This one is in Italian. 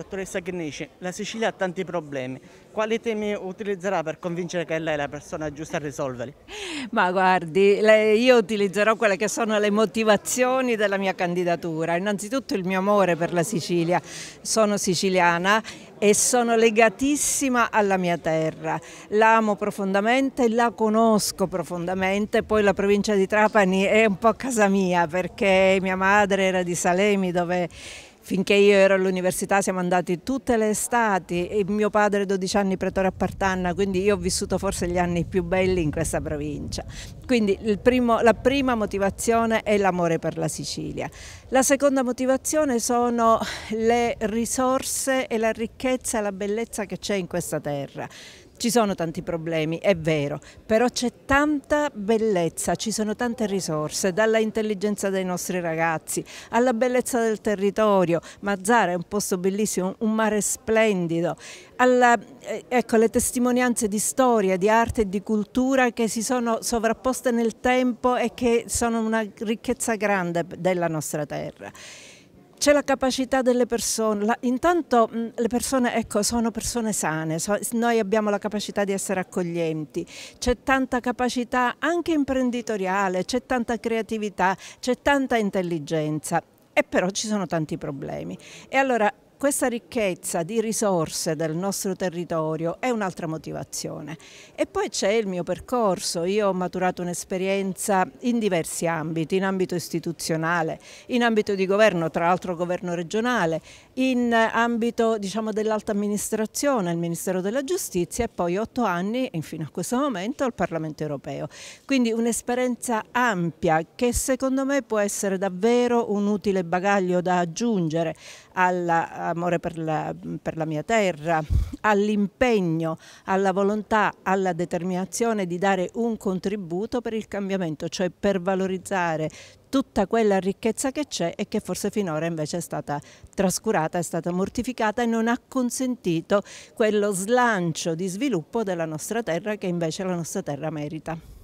Dottoressa Gneci, la Sicilia ha tanti problemi. Quali temi utilizzerà per convincere che lei è la persona giusta a risolverli? Ma guardi, io utilizzerò quelle che sono le motivazioni della mia candidatura. Innanzitutto il mio amore per la Sicilia. Sono siciliana e sono legatissima alla mia terra. L'amo profondamente, la conosco profondamente, poi la provincia di Trapani è un po' casa mia perché mia madre era di Salemi dove Finché io ero all'università siamo andati tutte le estati e mio padre 12 anni pretore a Partanna, quindi io ho vissuto forse gli anni più belli in questa provincia. Quindi primo, la prima motivazione è l'amore per la Sicilia. La seconda motivazione sono le risorse e la ricchezza e la bellezza che c'è in questa terra. Ci sono tanti problemi, è vero, però c'è tanta bellezza, ci sono tante risorse, dalla intelligenza dei nostri ragazzi alla bellezza del territorio. Mazzara è un posto bellissimo, un mare splendido, alla, eh, ecco, le testimonianze di storia, di arte e di cultura che si sono sovrapposte nel tempo e che sono una ricchezza grande della nostra terra c'è la capacità delle persone, la, intanto mh, le persone ecco, sono persone sane, so, noi abbiamo la capacità di essere accoglienti, c'è tanta capacità anche imprenditoriale, c'è tanta creatività, c'è tanta intelligenza e però ci sono tanti problemi. E allora questa ricchezza di risorse del nostro territorio è un'altra motivazione. E poi c'è il mio percorso, io ho maturato un'esperienza in diversi ambiti, in ambito istituzionale, in ambito di governo, tra l'altro governo regionale, in ambito diciamo, dell'alta amministrazione, il Ministero della Giustizia e poi otto anni, fino a questo momento, al Parlamento europeo. Quindi un'esperienza ampia che secondo me può essere davvero un utile bagaglio da aggiungere alla amore per la, per la mia terra, all'impegno, alla volontà, alla determinazione di dare un contributo per il cambiamento, cioè per valorizzare tutta quella ricchezza che c'è e che forse finora invece è stata trascurata, è stata mortificata e non ha consentito quello slancio di sviluppo della nostra terra che invece la nostra terra merita.